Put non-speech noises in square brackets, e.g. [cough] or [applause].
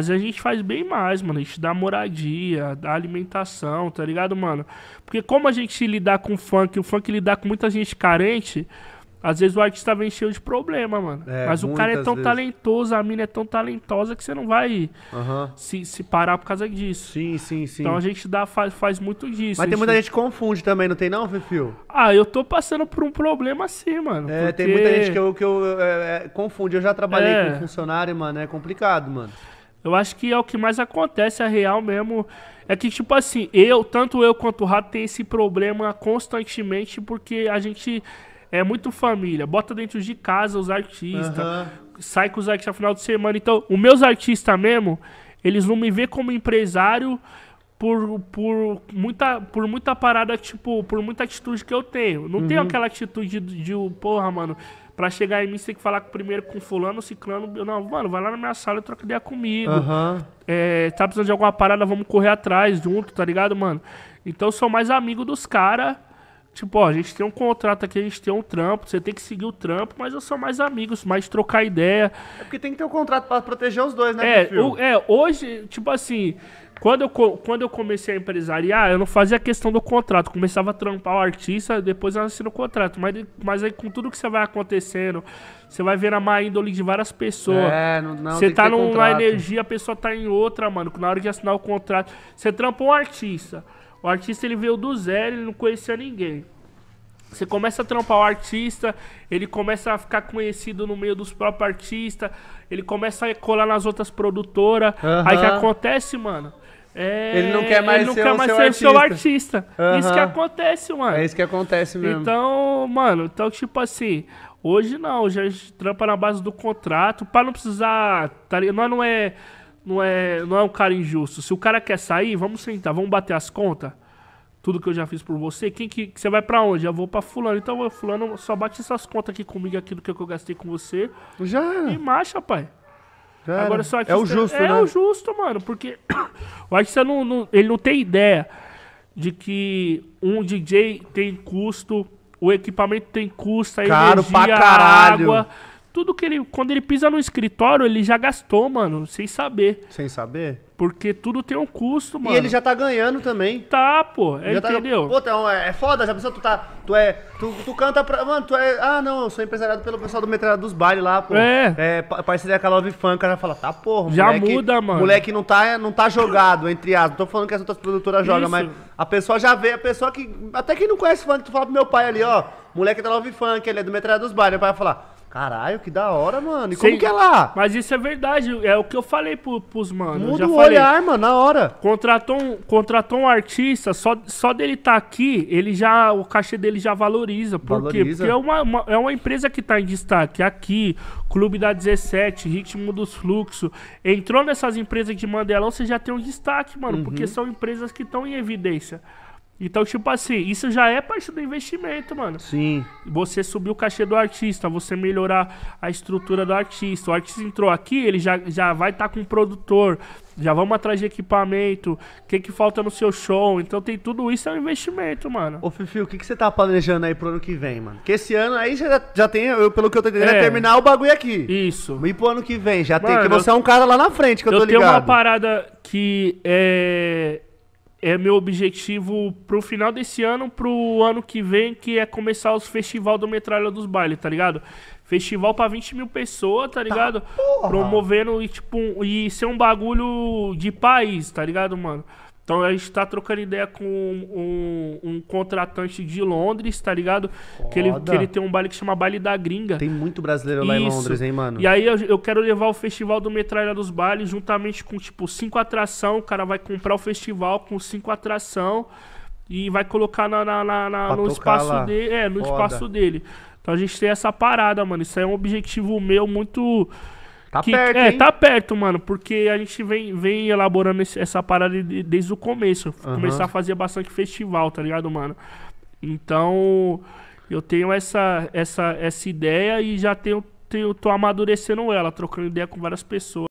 Às vezes a gente faz bem mais, mano. A gente dá moradia, dá alimentação, tá ligado, mano? Porque como a gente lidar com o funk, o funk lidar com muita gente carente, às vezes o artista vem cheio de problema, mano. É, Mas o cara é tão vezes. talentoso, a mina é tão talentosa que você não vai uhum. se, se parar por causa disso. Sim, sim, sim. Então a gente dá, faz, faz muito disso. Mas tem gente... muita gente que confunde também, não tem não, Fifio? Ah, eu tô passando por um problema assim, mano. É, porque... tem muita gente que eu, que eu é, é, confunde. Eu já trabalhei é. com funcionário, mano, é complicado, mano. Eu acho que é o que mais acontece, a é real mesmo. É que, tipo assim, eu, tanto eu quanto o Rato, tem esse problema constantemente, porque a gente é muito família. Bota dentro de casa os artistas, uhum. sai com os artistas no final de semana. Então, os meus artistas mesmo, eles não me vê como empresário por, por, muita, por muita parada, tipo, por muita atitude que eu tenho. Não uhum. tenho aquela atitude de, de, porra, mano, Pra chegar em mim, você tem que falar primeiro com fulano, ciclano. não, mano, vai lá na minha sala e troca ideia comigo. Uhum. É, tá precisando de alguma parada, vamos correr atrás junto, tá ligado, mano? Então eu sou mais amigo dos caras. Tipo, ó, a gente tem um contrato aqui, a gente tem um trampo, você tem que seguir o trampo, mas eu sou mais amigos, mais trocar ideia. É porque tem que ter um contrato para proteger os dois, né? É, o, é, hoje, tipo assim, quando eu, quando eu comecei a empresariar, eu não fazia questão do contrato. Começava a trampar o artista, depois eu assino o contrato. Mas, mas aí, com tudo que você vai acontecendo, você vai vendo a má índole de várias pessoas. É, não, não Você tá numa contrato. energia, a pessoa tá em outra, mano. Na hora de assinar o contrato. Você trampa um artista. O artista, ele veio do zero, ele não conhecia ninguém. Você começa a trampar o artista, ele começa a ficar conhecido no meio dos próprios artistas, ele começa a colar nas outras produtoras. Uhum. Aí que acontece, mano? É, ele não quer mais, não ser, quer mais ser, artista. seu artista. Uhum. Isso que acontece, mano. É isso que acontece mesmo. Então, mano, então, tipo assim, hoje não, já trampa na base do contrato, pra não precisar. Tá, não é, não é. Não é um cara injusto. Se o cara quer sair, vamos sentar, vamos bater as contas. Tudo que eu já fiz por você, quem que. Você vai pra onde? Eu vou pra fulano. Então, fulano, só bate essas contas aqui comigo, aquilo que eu gastei com você. Já. E marcha, pai. Cara, Agora só é o justo, é, né? É o justo, mano, porque [coughs] o artista não, não, ele não tem ideia de que um DJ tem custo, o equipamento tem custo, a Caro energia, pra caralho. a água. Tudo que ele. Quando ele pisa no escritório, ele já gastou, mano, sem saber. Sem saber? Porque tudo tem um custo, mano. E ele já tá ganhando também. Tá, pô. É, tá- entendeu? Tá, pô, então, é, é foda, já pensou? Tu tá. Tu é. Tu, tu canta pra. Mano, tu é. Ah, não, eu sou empresariado pelo pessoal do metralha dos bailes lá, pô. É. É, parceria com a Love Fun, cara fala, tá, porra, Já moleque, muda, mano. Moleque não tá, não tá jogado, entre aspas. Não tô falando que as outras produtoras jogam, mas a pessoa já vê, a pessoa que. Até quem não conhece funk, tu fala pro meu pai ali, ó. Moleque é da Love Funk, ele é do metralha dos bailes. Meu pai vai falar. Caralho, que da hora, mano. E como que é lá? Mas isso é verdade, é o que eu falei pro, pros manos. Muda o falei. olhar, mano, na hora. Contratou um, contratou um artista, só, só dele estar tá aqui, ele já. O cachê dele já valoriza. Por valoriza. quê? Porque é uma, uma, é uma empresa que tá em destaque aqui. Clube da 17, Ritmo dos Fluxos. Entrou nessas empresas de Mandelão, você já tem um destaque, mano. Uhum. Porque são empresas que estão em evidência. Então, tipo assim, isso já é parte do investimento, mano. Sim. Você subir o cachê do artista, você melhorar a estrutura do artista. O artista entrou aqui, ele já, já vai estar tá com o produtor, já vamos atrás de equipamento, o que, que falta no seu show. Então tem tudo isso, é um investimento, mano. Ô, Fifi, o que, que você tá planejando aí pro ano que vem, mano? Que esse ano aí já, já tem, eu, pelo que eu tô entendendo, é, é terminar o bagulho aqui. Isso. E pro ano que vem, já mano, tem que você é um cara lá na frente, que eu, eu tô ligado. Eu tenho uma parada que é é meu objetivo pro final desse ano, pro ano que vem, que é começar os festival do Metralha dos Bailes, tá ligado? Festival pra 20 mil pessoas, tá, tá ligado? Tá, Promovendo e, tipo, um, e ser um bagulho de país, tá ligado, mano? Então a gente tá trocando ideia com um, um contratante de Londres, tá ligado? Que ele, que ele tem um baile que chama Baile da Gringa. Tem muito brasileiro lá Isso. em Londres, hein, mano? E aí eu, eu quero levar o Festival do Metralha dos Bailes juntamente com, tipo, cinco atração. O cara vai comprar o festival com cinco atração e vai colocar na, na, na, na no, espaço, dele, é, no espaço dele. Então a gente tem essa parada, mano. Isso aí é um objetivo meu muito Tá que, perto, É, hein? tá perto, mano, porque a gente vem, vem elaborando esse, essa parada de, desde o começo. Uhum. Começar a fazer bastante festival, tá ligado, mano? Então, eu tenho essa, essa, essa ideia e já tenho, tenho, tô amadurecendo ela, trocando ideia com várias pessoas.